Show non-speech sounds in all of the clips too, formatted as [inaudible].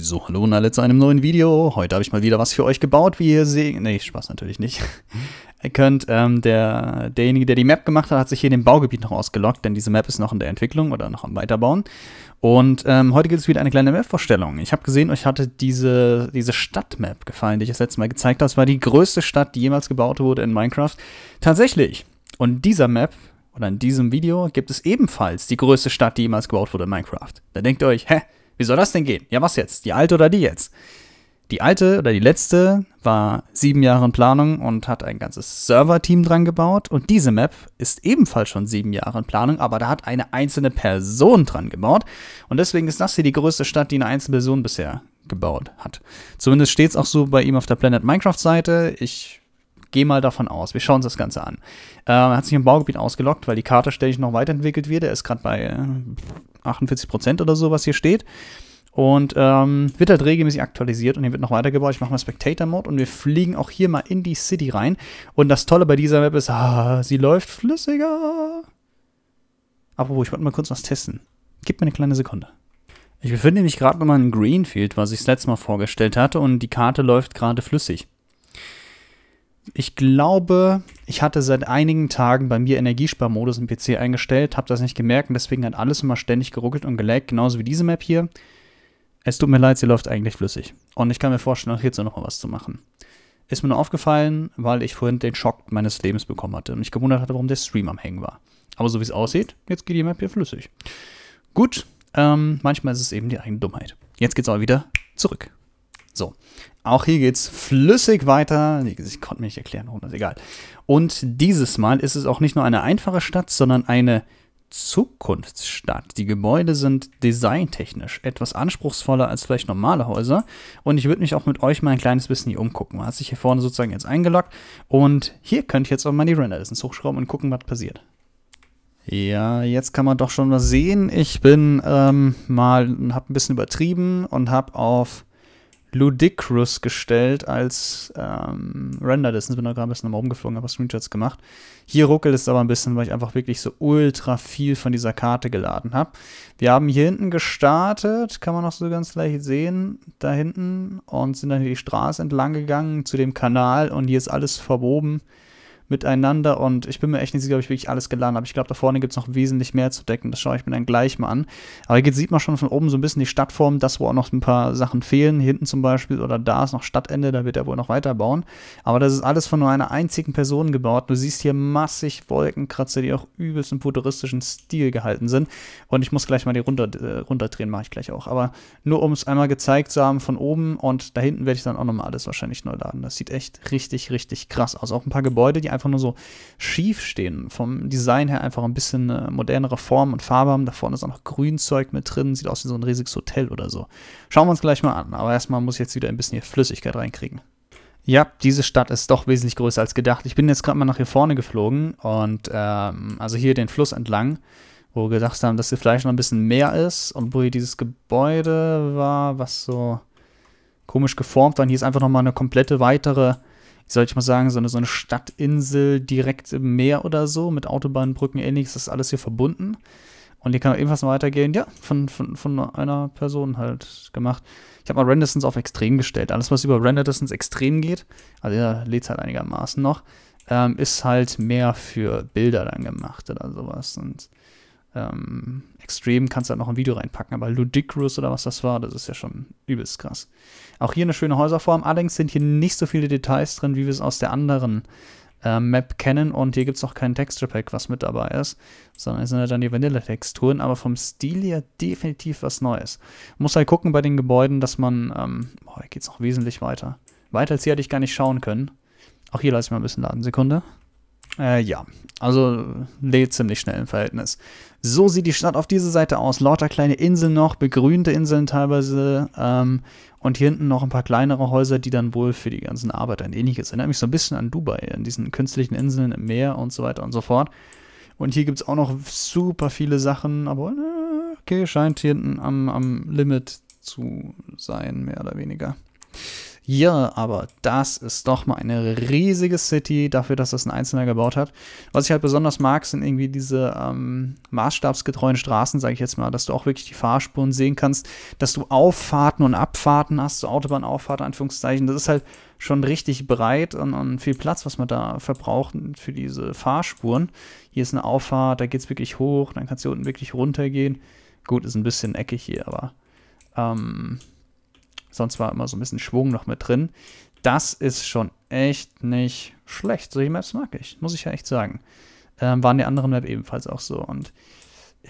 So, hallo und alle zu einem neuen Video. Heute habe ich mal wieder was für euch gebaut, wie ihr seht. Nee, Spaß natürlich nicht. [laughs] ihr könnt, ähm, der, derjenige, der die Map gemacht hat, hat sich hier dem Baugebiet noch ausgelockt, denn diese Map ist noch in der Entwicklung oder noch am Weiterbauen. Und ähm, heute gibt es wieder eine kleine Map-Vorstellung. Ich habe gesehen, euch hatte diese, diese Stadtmap gefallen, die ich das letzte Mal gezeigt habe. Es war die größte Stadt, die jemals gebaut wurde in Minecraft. Tatsächlich. Und dieser Map oder in diesem Video gibt es ebenfalls die größte Stadt, die jemals gebaut wurde in Minecraft. Da denkt ihr euch, hä? Wie soll das denn gehen? Ja, was jetzt? Die alte oder die jetzt? Die alte oder die letzte war sieben Jahre in Planung und hat ein ganzes Server-Team dran gebaut. Und diese Map ist ebenfalls schon sieben Jahre in Planung, aber da hat eine einzelne Person dran gebaut. Und deswegen ist das hier die größte Stadt, die eine einzelne Person bisher gebaut hat. Zumindest steht es auch so bei ihm auf der Planet Minecraft-Seite. Ich Geh mal davon aus. Wir schauen uns das Ganze an. Er äh, hat sich im Baugebiet ausgelockt, weil die Karte ständig noch weiterentwickelt wird. Er ist gerade bei 48 äh, oder so, was hier steht. Und ähm, wird halt regelmäßig aktualisiert und hier wird noch weitergebaut. Ich mache mal Spectator-Mode und wir fliegen auch hier mal in die City rein. Und das Tolle bei dieser Map ist, ah, sie läuft flüssiger. Apropos, ich wollte mal kurz was testen. Gib mir eine kleine Sekunde. Ich befinde mich gerade nochmal in Greenfield, was ich das letzte Mal vorgestellt hatte, und die Karte läuft gerade flüssig. Ich glaube, ich hatte seit einigen Tagen bei mir Energiesparmodus im PC eingestellt, habe das nicht gemerkt und deswegen hat alles immer ständig geruckelt und gelaggt, genauso wie diese Map hier. Es tut mir leid, sie läuft eigentlich flüssig. Und ich kann mir vorstellen, auch hierzu nochmal was zu machen. Ist mir nur aufgefallen, weil ich vorhin den Schock meines Lebens bekommen hatte und mich gewundert hatte, warum der Stream am Hängen war. Aber so wie es aussieht, jetzt geht die Map hier flüssig. Gut, ähm, manchmal ist es eben die eigene Dummheit. Jetzt geht's auch wieder zurück. So, auch hier geht es flüssig weiter. Ich konnte mir nicht erklären, warum das egal. Und dieses Mal ist es auch nicht nur eine einfache Stadt, sondern eine Zukunftsstadt. Die Gebäude sind designtechnisch etwas anspruchsvoller als vielleicht normale Häuser. Und ich würde mich auch mit euch mal ein kleines bisschen hier umgucken. Man hat sich hier vorne sozusagen jetzt eingeloggt. Und hier könnt ihr jetzt auch mal die render hochschrauben und gucken, was passiert. Ja, jetzt kann man doch schon was sehen. Ich bin ähm, mal, habe ein bisschen übertrieben und habe auf Ludicrous gestellt als ähm, Render Distance. Bin da gerade ein bisschen rumgeflogen, habe Screenshots gemacht. Hier ruckelt es aber ein bisschen, weil ich einfach wirklich so ultra viel von dieser Karte geladen habe. Wir haben hier hinten gestartet, kann man noch so ganz leicht sehen, da hinten und sind dann hier die Straße entlang gegangen zu dem Kanal und hier ist alles verwoben miteinander und ich bin mir echt nicht sicher, ob ich wirklich alles geladen habe. Ich glaube, da vorne gibt es noch wesentlich mehr zu decken. Das schaue ich mir dann gleich mal an. Aber hier sieht man schon von oben so ein bisschen die Stadtform, das, wo auch noch ein paar Sachen fehlen. Hinten zum Beispiel oder da ist noch Stadtende, da wird er wohl noch weiterbauen. Aber das ist alles von nur einer einzigen Person gebaut. Du siehst hier massig Wolkenkratzer, die auch übelst im futuristischen Stil gehalten sind. Und ich muss gleich mal die runter, äh, runterdrehen, mache ich gleich auch. Aber nur um es einmal gezeigt zu haben von oben und da hinten werde ich dann auch nochmal alles wahrscheinlich neu laden. Das sieht echt richtig, richtig krass aus. Auch ein paar Gebäude, die einfach einfach nur so schief stehen. Vom Design her einfach ein bisschen äh, modernere Form und Farbe haben. Da vorne ist auch noch Grünzeug mit drin. Sieht aus wie so ein riesiges Hotel oder so. Schauen wir uns gleich mal an. Aber erstmal muss ich jetzt wieder ein bisschen hier Flüssigkeit reinkriegen. Ja, diese Stadt ist doch wesentlich größer als gedacht. Ich bin jetzt gerade mal nach hier vorne geflogen und ähm, also hier den Fluss entlang, wo wir gesagt haben, dass hier vielleicht noch ein bisschen mehr ist und wo hier dieses Gebäude war, was so komisch geformt war. Und hier ist einfach nochmal eine komplette weitere wie soll ich mal sagen, so eine, so eine Stadtinsel direkt im Meer oder so, mit Autobahnbrücken, ähnliches, das ist alles hier verbunden. Und hier kann auch ebenfalls weitergehen, ja, von, von, von einer Person halt gemacht. Ich habe mal Rendersons auf extrem gestellt. Alles, was über Rendersons extrem geht, also der lädt es halt einigermaßen noch, ähm, ist halt mehr für Bilder dann gemacht oder sowas. Und ähm, extrem kannst du halt noch ein Video reinpacken. Aber Ludicrous oder was das war, das ist ja schon übelst krass. Auch hier eine schöne Häuserform. Allerdings sind hier nicht so viele Details drin, wie wir es aus der anderen äh, Map kennen. Und hier gibt es auch kein Texture Pack, was mit dabei ist, sondern es sind halt dann die Vanilla-Texturen. Aber vom Stil her definitiv was Neues. Muss halt gucken bei den Gebäuden, dass man. Ähm, boah, hier geht es auch wesentlich weiter. Weiter als hier hätte ich gar nicht schauen können. Auch hier lasse ich mal ein bisschen laden. Sekunde. Äh, ja, also lädt ziemlich schnell im Verhältnis. So sieht die Stadt auf dieser Seite aus. Lauter kleine Inseln noch, begrünte Inseln teilweise. Ähm, und hier hinten noch ein paar kleinere Häuser, die dann wohl für die ganzen Arbeiter ein ähnliches. Erinnert mich so ein bisschen an Dubai, an diesen künstlichen Inseln im Meer und so weiter und so fort. Und hier gibt es auch noch super viele Sachen, aber äh, okay, scheint hier hinten am, am Limit zu sein, mehr oder weniger. Ja, aber das ist doch mal eine riesige City dafür, dass das ein Einzelner gebaut hat. Was ich halt besonders mag, sind irgendwie diese ähm, maßstabsgetreuen Straßen, sage ich jetzt mal, dass du auch wirklich die Fahrspuren sehen kannst, dass du Auffahrten und Abfahrten hast, so Autobahnauffahrten, Anführungszeichen. Das ist halt schon richtig breit und, und, viel Platz, was man da verbraucht für diese Fahrspuren. Hier ist eine Auffahrt, da geht es wirklich hoch, dann kannst du unten wirklich runtergehen. Gut, ist ein bisschen eckig hier, aber ähm, Sonst war immer so ein bisschen Schwung noch mit drin. Das ist schon echt nicht schlecht. Solche Maps mag ich, muss ich ja echt sagen. Ähm, waren die anderen Map ebenfalls auch so. Und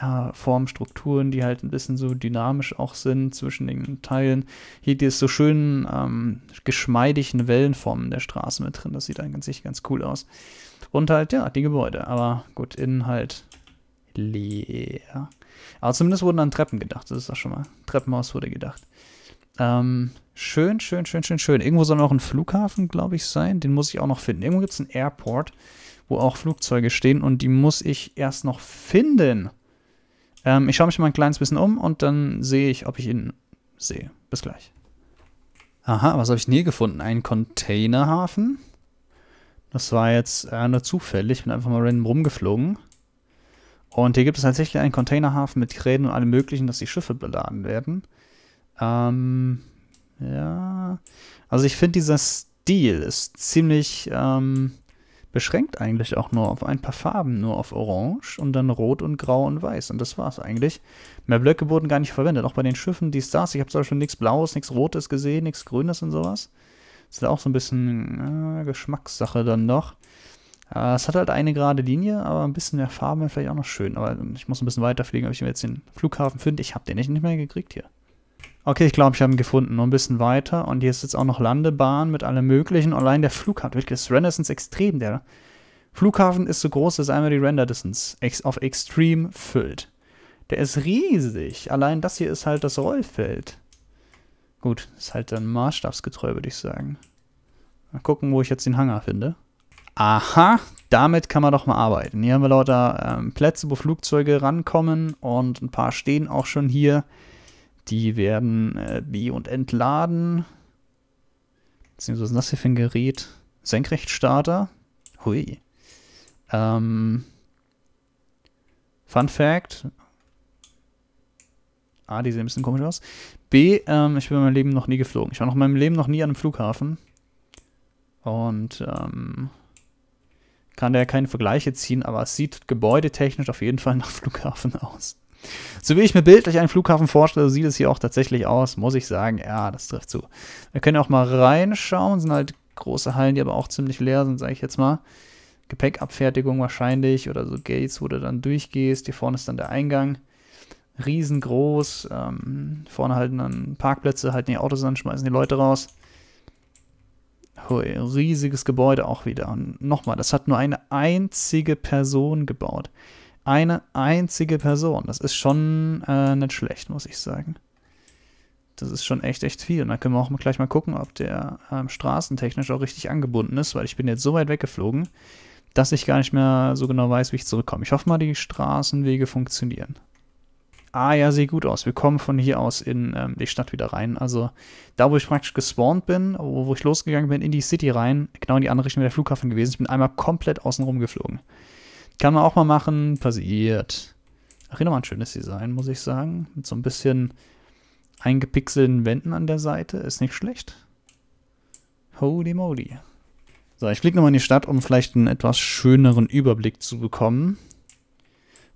ja, Formstrukturen, die halt ein bisschen so dynamisch auch sind zwischen den Teilen. Hier ist so schön ähm, geschmeidigen Wellenformen der Straße mit drin. Das sieht eigentlich ganz cool aus. Und halt, ja, die Gebäude. Aber gut, innen halt leer. Aber zumindest wurden an Treppen gedacht. Das ist auch schon mal. Treppenhaus wurde gedacht. Ähm, schön, schön, schön, schön, schön. Irgendwo soll noch ein Flughafen, glaube ich, sein. Den muss ich auch noch finden. Irgendwo gibt es einen Airport, wo auch Flugzeuge stehen und die muss ich erst noch finden. Ähm, ich schaue mich mal ein kleines bisschen um und dann sehe ich, ob ich ihn sehe. Bis gleich. Aha, was habe ich nie gefunden? Ein Containerhafen? Das war jetzt äh, nur zufällig. Ich bin einfach mal random rumgeflogen. Und hier gibt es tatsächlich einen Containerhafen mit Kränen und allem Möglichen, dass die Schiffe beladen werden. Ähm, ja. Also ich finde, dieser Stil ist ziemlich ähm, beschränkt eigentlich auch nur auf ein paar Farben. Nur auf Orange und dann Rot und Grau und Weiß. Und das war's eigentlich. Mehr Blöcke wurden gar nicht verwendet. Auch bei den Schiffen, die Stars. Ich habe zwar schon nichts Blaues, nichts Rotes gesehen, nichts Grünes und sowas. Das ist auch so ein bisschen äh, Geschmackssache dann noch. Äh, es hat halt eine gerade Linie, aber ein bisschen mehr Farben wäre vielleicht auch noch schön. Aber ich muss ein bisschen weiter fliegen, ob ich mir jetzt den Flughafen finde. Ich habe den nicht mehr gekriegt hier. Okay, ich glaube, ich habe ihn gefunden. Nur ein bisschen weiter. Und hier ist jetzt auch noch Landebahn mit allem Möglichen. Allein der Flughafen. Wirklich, das Renaissance extrem. Der Flughafen ist so groß, dass einmal die Render Distance auf Extrem füllt. Der ist riesig. Allein das hier ist halt das Rollfeld. Gut, ist halt dann maßstabsgetreu, würde ich sagen. Mal gucken, wo ich jetzt den Hangar finde. Aha, damit kann man doch mal arbeiten. Hier haben wir lauter ähm, Plätze, wo Flugzeuge rankommen und ein paar stehen auch schon hier. Die werden äh, B und entladen. Beziehungsweise das hier für ein Gerät? Senkrechtstarter. Hui. Ähm, Fun Fact. A, ah, die sehen ein bisschen komisch aus. B, ähm, ich bin in meinem Leben noch nie geflogen. Ich war noch in meinem Leben noch nie an einem Flughafen. Und ähm, kann da ja keine Vergleiche ziehen, aber es sieht gebäudetechnisch auf jeden Fall nach Flughafen aus. So wie ich mir bildlich einen Flughafen vorstelle, sieht es hier auch tatsächlich aus, muss ich sagen. Ja, das trifft zu. Wir können auch mal reinschauen. Sind halt große Hallen, die aber auch ziemlich leer sind, sage ich jetzt mal. Gepäckabfertigung wahrscheinlich oder so Gates, wo du dann durchgehst. Hier vorne ist dann der Eingang. Riesengroß. Ähm, vorne halten dann Parkplätze, halten die Autos an, schmeißen die Leute raus. Hui, riesiges Gebäude auch wieder. Und nochmal, das hat nur eine einzige Person gebaut. Eine einzige Person. Das ist schon äh, nicht schlecht, muss ich sagen. Das ist schon echt, echt viel. Und dann können wir auch mal gleich mal gucken, ob der ähm, straßentechnisch auch richtig angebunden ist, weil ich bin jetzt so weit weggeflogen, dass ich gar nicht mehr so genau weiß, wie ich zurückkomme. Ich hoffe mal, die Straßenwege funktionieren. Ah ja, sieht gut aus. Wir kommen von hier aus in ähm, die Stadt wieder rein. Also da, wo ich praktisch gespawnt bin, wo, wo ich losgegangen bin, in die City rein, genau in die andere Richtung wäre der Flughafen gewesen. Ich bin einmal komplett außen rum geflogen. Kann man auch mal machen, passiert. Ach, hier nochmal ein schönes Design, muss ich sagen. Mit so ein bisschen eingepixelten Wänden an der Seite, ist nicht schlecht. Holy moly. So, ich fliege nochmal in die Stadt, um vielleicht einen etwas schöneren Überblick zu bekommen.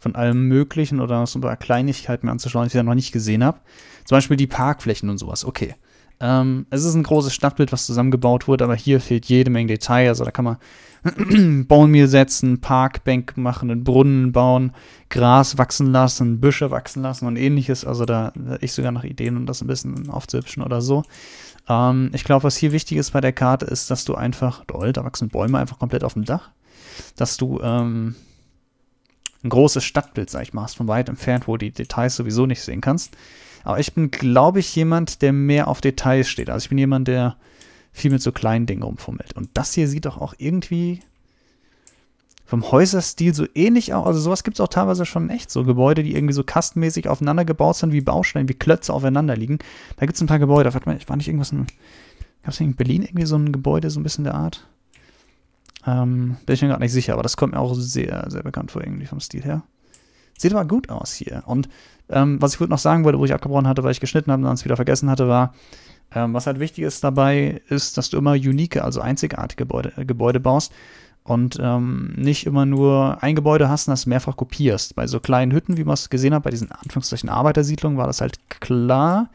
Von allem Möglichen oder so ein paar Kleinigkeiten anzuschauen, die ich ja noch nicht gesehen habe. Zum Beispiel die Parkflächen und sowas. Okay. Ähm, es ist ein großes Stadtbild, was zusammengebaut wurde, aber hier fehlt jede Menge Detail. Also da kann man [clears throat] Bone Meal setzen, Parkbank machen, einen Brunnen bauen, Gras wachsen lassen, Büsche wachsen lassen und ähnliches. Also da, hätte ich sogar noch Ideen, um das ein bisschen aufzuhübschen oder so. Ähm, ich glaube, was hier wichtig ist bei der Karte, ist, dass du einfach, doll, da wachsen Bäume einfach komplett auf dem Dach, dass du ähm, ein großes Stadtbild, sag ich mal, hast von weit entfernt, wo du die Details sowieso nicht sehen kannst. Aber ich bin, glaube ich, jemand, der mehr auf Details steht. Also ich bin jemand, der viel mit so kleinen Dingen rumfummelt. Und das hier sieht doch auch irgendwie vom Häuserstil so ähnlich aus. Also sowas gibt es auch teilweise schon echt. So Gebäude, die irgendwie so kastenmäßig aufeinander gebaut sind, wie Bausteine, wie Klötze aufeinander liegen. Da gibt es ein paar Gebäude. Warte mal, war nicht irgendwas in. Gab es in Berlin irgendwie so ein Gebäude, so ein bisschen der Art? Ähm, bin ich mir gerade nicht sicher, aber das kommt mir auch sehr, sehr bekannt vor, irgendwie vom Stil her. Sieht aber gut aus hier. Und ähm, was ich kurz noch sagen wollte, wo ich abgebrochen hatte, weil ich geschnitten habe und dann es wieder vergessen hatte, war, ähm, was halt wichtig ist dabei, ist, dass du immer unique, also einzigartige Gebäude, äh, Gebäude baust und ähm, nicht immer nur ein Gebäude hast und das mehrfach kopierst. Bei so kleinen Hütten, wie man es gesehen hat, bei diesen Anführungszeichen Arbeitersiedlungen war das halt klar.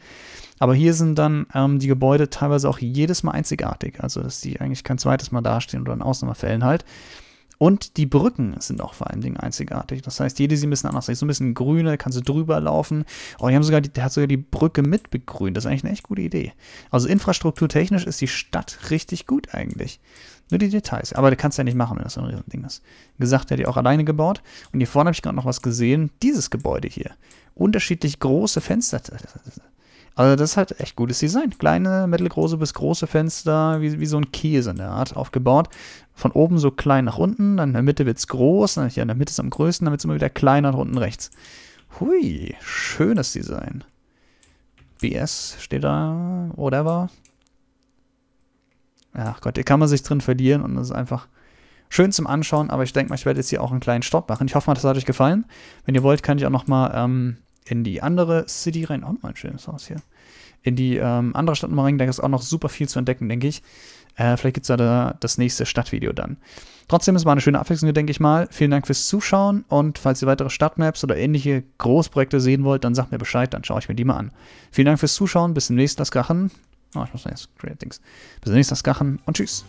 Aber hier sind dann ähm, die Gebäude teilweise auch jedes Mal einzigartig, also dass die eigentlich kein zweites Mal dastehen oder in Ausnahmefällen halt. Und die Brücken sind auch vor allen Dingen einzigartig. Das heißt, jede sieht ein bisschen anders aus. So ein bisschen grüner, kannst du drüber laufen. Oh, die haben sogar die, der hat sogar die Brücke mit begrünt. Das ist eigentlich eine echt gute Idee. Also infrastrukturtechnisch ist die Stadt richtig gut eigentlich. Nur die Details. Aber du kannst ja nicht machen, wenn das so ein Riesending ist. Wie gesagt, der hat die auch alleine gebaut. Und hier vorne habe ich gerade noch was gesehen. Dieses Gebäude hier. Unterschiedlich große Fenster. Also das ist halt echt gutes Design. Kleine, mittelgroße bis große Fenster, wie, wie so ein Käse in der Art, aufgebaut. Von oben so klein nach unten, dann in der Mitte wird es groß, dann hier in der Mitte ist es am größten, dann wird es immer wieder kleiner nach unten rechts. Hui, schönes Design. BS steht da, whatever. Ach Gott, hier kann man sich drin verlieren und das ist einfach schön zum Anschauen, aber ich denke mal, ich werde jetzt hier auch einen kleinen Stopp machen. Ich hoffe mal, das hat euch gefallen. Wenn ihr wollt, kann ich auch nochmal ähm, in die andere City rein. Auch nochmal ein schönes Haus hier. In die ähm, andere Stadt nochmal rein. Da ist auch noch super viel zu entdecken, denke ich. Äh, vielleicht gibt es da, das nächste Stadtvideo dann. Trotzdem ist mal eine schöne Abwechslung, denke ich mal. Vielen Dank fürs Zuschauen und falls ihr weitere Stadtmaps oder ähnliche Großprojekte sehen wollt, dann sagt mir Bescheid, dann schaue ich mir die mal an. Vielen Dank fürs Zuschauen, bis zum nächsten Laskachen. Oh, ich muss jetzt Create Dings. Bis zum nächsten Laskachen und tschüss.